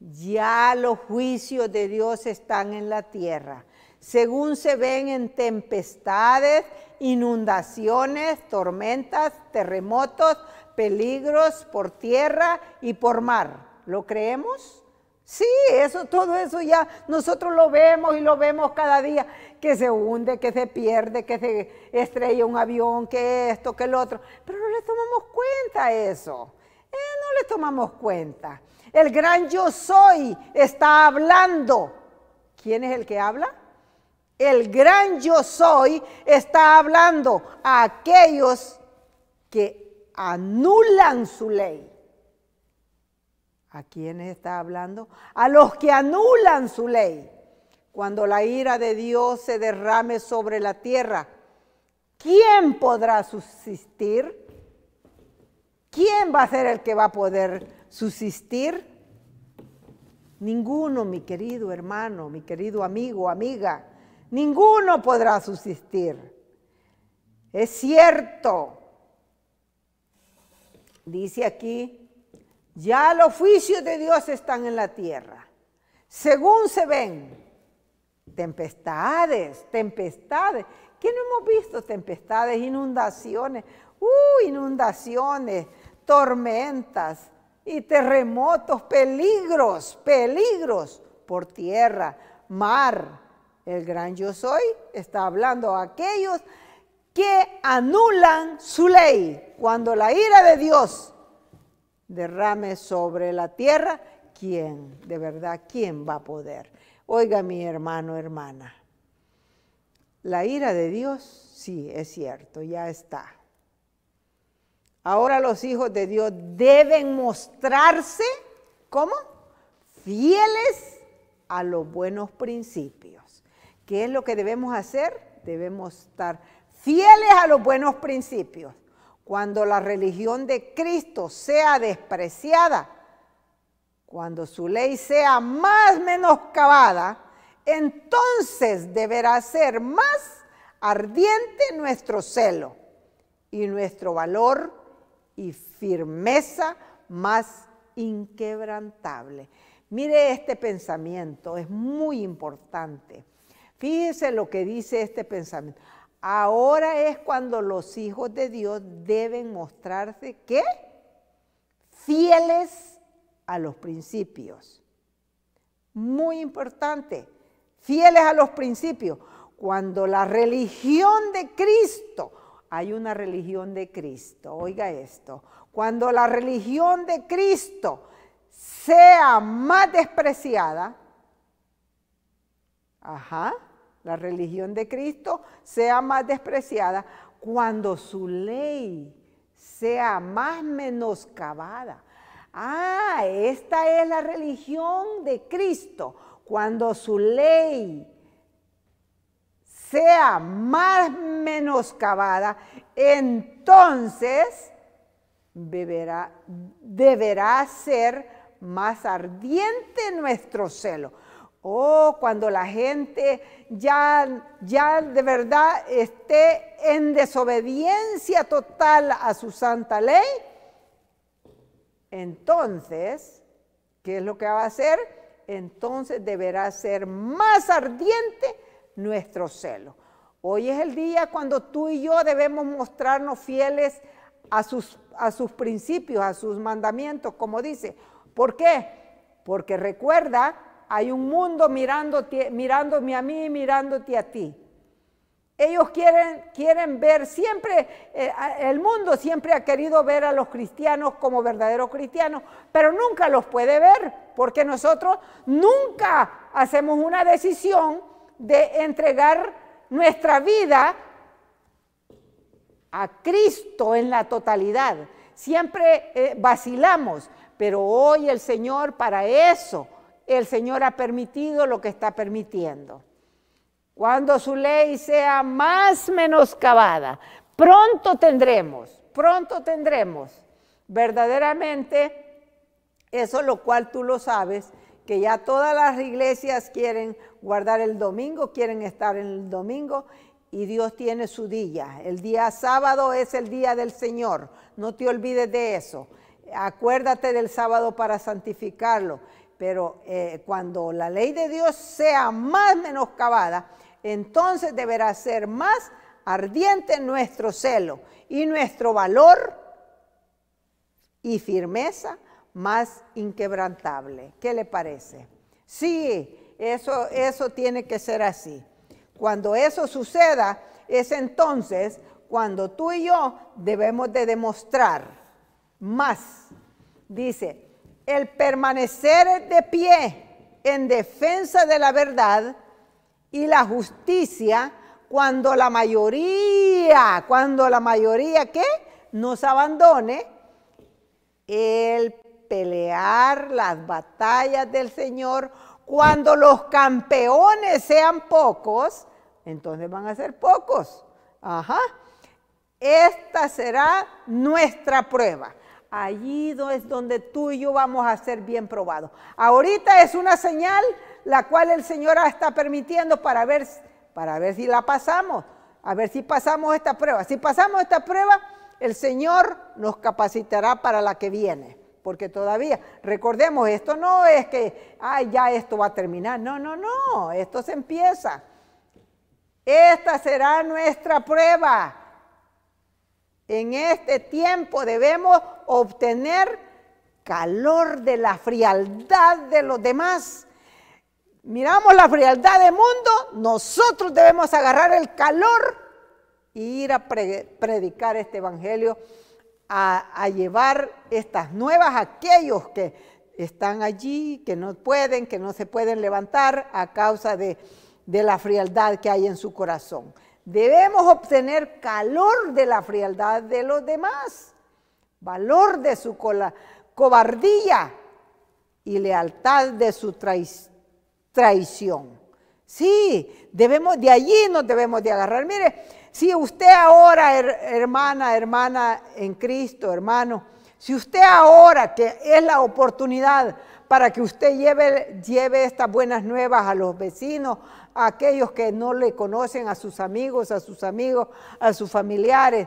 ya los juicios de Dios están en la tierra, según se ven en tempestades, inundaciones, tormentas, terremotos, peligros por tierra y por mar. ¿Lo creemos? Sí, eso, todo eso ya nosotros lo vemos y lo vemos cada día, que se hunde, que se pierde, que se estrella un avión, que esto, que el otro, pero no le tomamos cuenta eso, eh, no le tomamos cuenta. El gran yo soy está hablando. ¿Quién es el que habla? El gran yo soy está hablando a aquellos que anulan su ley. ¿A quién está hablando? A los que anulan su ley. Cuando la ira de Dios se derrame sobre la tierra, ¿quién podrá subsistir? ¿Quién va a ser el que va a poder subsistir? Ninguno, mi querido hermano, mi querido amigo, amiga, ninguno podrá subsistir. Es cierto. Dice aquí, ya los juicios de Dios están en la tierra. Según se ven, tempestades, tempestades. ¿Qué no hemos visto? Tempestades, inundaciones, uh, inundaciones, tormentas, y terremotos, peligros, peligros por tierra, mar. El gran yo soy está hablando aquellos que anulan su ley cuando la ira de Dios derrame sobre la tierra. ¿Quién, de verdad, quién va a poder? Oiga mi hermano, hermana, la ira de Dios, sí, es cierto, ya está Ahora los hijos de Dios deben mostrarse, ¿cómo? Fieles a los buenos principios. ¿Qué es lo que debemos hacer? Debemos estar fieles a los buenos principios. Cuando la religión de Cristo sea despreciada, cuando su ley sea más menoscabada, entonces deberá ser más ardiente nuestro celo y nuestro valor y firmeza más inquebrantable. Mire este pensamiento, es muy importante. Fíjense lo que dice este pensamiento. Ahora es cuando los hijos de Dios deben mostrarse que fieles a los principios. Muy importante, fieles a los principios. Cuando la religión de Cristo hay una religión de Cristo. Oiga esto, cuando la religión de Cristo sea más despreciada, ajá, la religión de Cristo sea más despreciada, cuando su ley sea más menoscabada. Ah, esta es la religión de Cristo, cuando su ley sea más menoscabada, entonces deberá, ser más ardiente nuestro celo. O oh, cuando la gente ya, ya de verdad esté en desobediencia total a su santa ley, entonces, ¿qué es lo que va a hacer? Entonces deberá ser más ardiente nuestro celo. Hoy es el día cuando tú y yo debemos mostrarnos fieles a sus, a sus principios, a sus mandamientos, como dice. ¿Por qué? Porque recuerda, hay un mundo mirándote, mirándome a mí y mirándote a ti. Ellos quieren, quieren ver siempre, eh, el mundo siempre ha querido ver a los cristianos como verdaderos cristianos, pero nunca los puede ver, porque nosotros nunca hacemos una decisión de entregar nuestra vida a Cristo en la totalidad. Siempre eh, vacilamos, pero hoy el Señor para eso, el Señor ha permitido lo que está permitiendo. Cuando su ley sea más menoscabada, pronto tendremos, pronto tendremos verdaderamente eso lo cual tú lo sabes, que ya todas las iglesias quieren guardar el domingo, quieren estar en el domingo y Dios tiene su día. El día sábado es el día del Señor, no te olvides de eso. Acuérdate del sábado para santificarlo, pero eh, cuando la ley de Dios sea más menoscabada, entonces deberá ser más ardiente nuestro celo y nuestro valor y firmeza más inquebrantable. ¿Qué le parece? Sí, eso, eso tiene que ser así. Cuando eso suceda, es entonces cuando tú y yo debemos de demostrar más. Dice, el permanecer de pie en defensa de la verdad y la justicia cuando la mayoría, cuando la mayoría que nos abandone, el pelear las batallas del Señor cuando los campeones sean pocos, entonces van a ser pocos. Ajá. Esta será nuestra prueba. Allí es donde tú y yo vamos a ser bien probados. Ahorita es una señal la cual el Señor está permitiendo para ver, para ver si la pasamos, a ver si pasamos esta prueba. Si pasamos esta prueba, el Señor nos capacitará para la que viene porque todavía, recordemos, esto no es que, ay, ya esto va a terminar, no, no, no, esto se empieza. Esta será nuestra prueba. En este tiempo debemos obtener calor de la frialdad de los demás. Miramos la frialdad del mundo, nosotros debemos agarrar el calor e ir a predicar este evangelio a, llevar estas nuevas a aquellos que están allí, que no pueden, que no se pueden levantar a causa de, la frialdad que hay en su corazón. Debemos obtener calor de la frialdad de los demás, valor de su cobardía y lealtad de su traición. Sí, debemos, de allí nos debemos de agarrar. Mire, si usted ahora, hermana, hermana en Cristo, hermano, si usted ahora, que es la oportunidad para que usted lleve, lleve estas buenas nuevas a los vecinos, a aquellos que no le conocen, a sus amigos, a sus amigos, a sus familiares,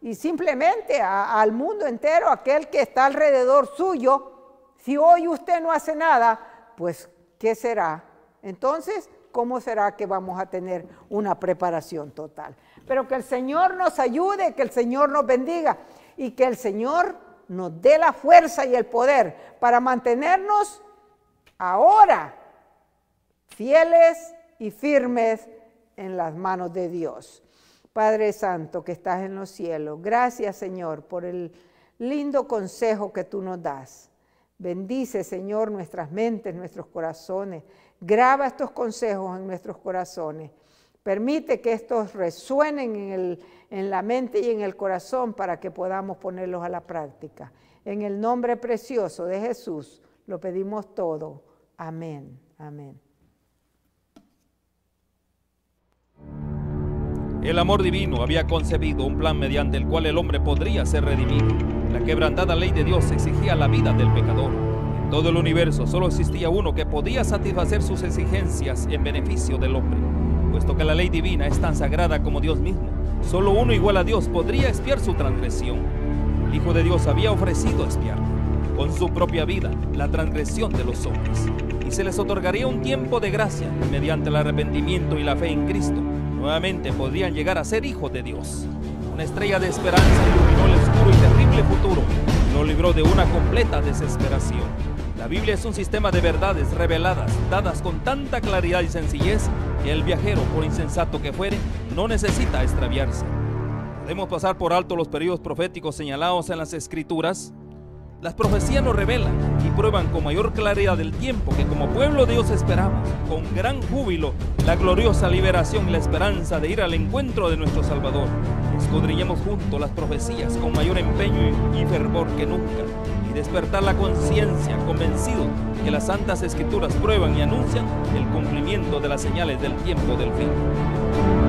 y simplemente al mundo entero, aquel que está alrededor suyo, si hoy usted no hace nada, pues ¿qué será? Entonces, ¿cómo será que vamos a tener una preparación total? Pero que el Señor nos ayude, que el Señor nos bendiga y que el Señor nos dé la fuerza y el poder para mantenernos ahora fieles y firmes en las manos de Dios. Padre Santo que estás en los cielos, gracias Señor por el lindo consejo que tú nos das. Bendice Señor nuestras mentes, nuestros corazones. Graba estos consejos en nuestros corazones Permite que estos resuenen en, el, en la mente y en el corazón para que podamos ponerlos a la práctica. En el nombre precioso de Jesús lo pedimos todo. Amén. Amén. El amor divino había concebido un plan mediante el cual el hombre podría ser redimido. La quebrantada ley de Dios exigía la vida del pecador. En todo el universo solo existía uno que podía satisfacer sus exigencias en beneficio del hombre puesto que la ley divina es tan sagrada como Dios mismo. Solo uno igual a Dios podría expiar su transgresión. El Hijo de Dios había ofrecido expiar con su propia vida la transgresión de los hombres y se les otorgaría un tiempo de gracia mediante el arrepentimiento y la fe en Cristo. Nuevamente podrían llegar a ser hijos de Dios. Una estrella de esperanza iluminó el oscuro y terrible futuro y lo libró de una completa desesperación. La Biblia es un sistema de verdades reveladas, dadas con tanta claridad y sencillez el viajero, por insensato que fuere, no necesita extraviarse. Podemos pasar por alto los periodos proféticos señalados en las Escrituras. Las profecías nos revelan y prueban con mayor claridad el tiempo que como pueblo de Dios esperamos con gran júbilo la gloriosa liberación y la esperanza de ir al encuentro de nuestro Salvador. Escudriñamos juntos las profecías con mayor empeño y fervor que nunca y despertar la conciencia convencido que las santas escrituras prueban y anuncian el cumplimiento de las señales del tiempo del fin.